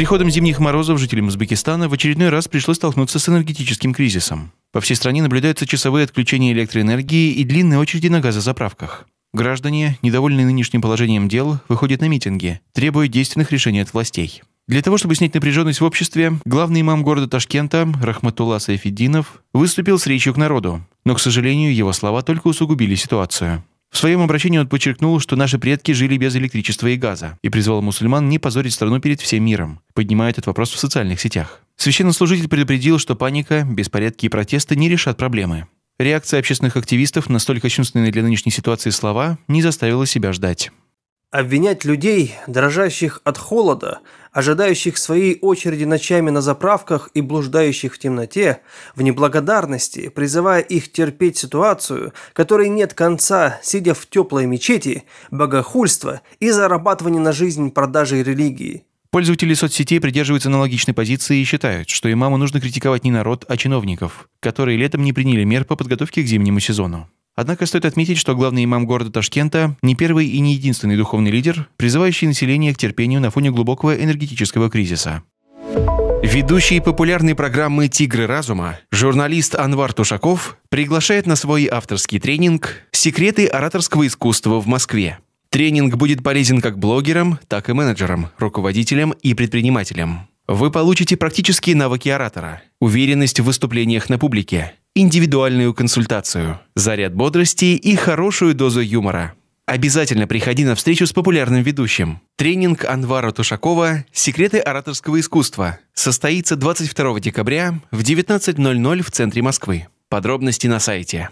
приходом зимних морозов жителям Узбекистана в очередной раз пришлось столкнуться с энергетическим кризисом. По всей стране наблюдаются часовые отключения электроэнергии и длинные очереди на газозаправках. Граждане, недовольные нынешним положением дел, выходят на митинги, требуя действенных решений от властей. Для того, чтобы снять напряженность в обществе, главный имам города Ташкента Рахматулла Сайфеддинов выступил с речью к народу, но, к сожалению, его слова только усугубили ситуацию. В своем обращении он подчеркнул, что наши предки жили без электричества и газа, и призвал мусульман не позорить страну перед всем миром, поднимая этот вопрос в социальных сетях. Священнослужитель предупредил, что паника, беспорядки и протесты не решат проблемы. Реакция общественных активистов на столь кощунственные для нынешней ситуации слова не заставила себя ждать. Обвинять людей, дрожащих от холода, ожидающих своей очереди ночами на заправках и блуждающих в темноте, в неблагодарности, призывая их терпеть ситуацию, которой нет конца, сидя в теплой мечети, богохульство и зарабатывание на жизнь продажей религии. Пользователи соцсетей придерживаются аналогичной позиции и считают, что имаму нужно критиковать не народ, а чиновников, которые летом не приняли мер по подготовке к зимнему сезону. Однако стоит отметить, что главный имам города Ташкента не первый и не единственный духовный лидер, призывающий население к терпению на фоне глубокого энергетического кризиса. Ведущий популярной программы «Тигры разума» журналист Анвар Тушаков приглашает на свой авторский тренинг «Секреты ораторского искусства в Москве». Тренинг будет полезен как блогерам, так и менеджерам, руководителям и предпринимателям. Вы получите практические навыки оратора, уверенность в выступлениях на публике, индивидуальную консультацию, заряд бодрости и хорошую дозу юмора. Обязательно приходи на встречу с популярным ведущим. Тренинг Анвара Тушакова «Секреты ораторского искусства» состоится 22 декабря в 19.00 в центре Москвы. Подробности на сайте.